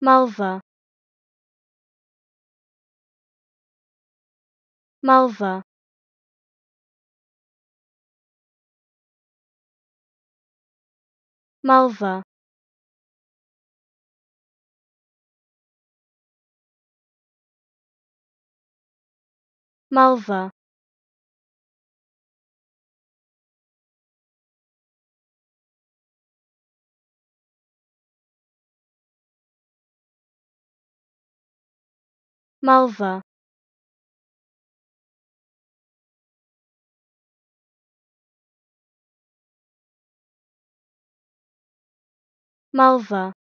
Malva Malva Malva Malva malva malva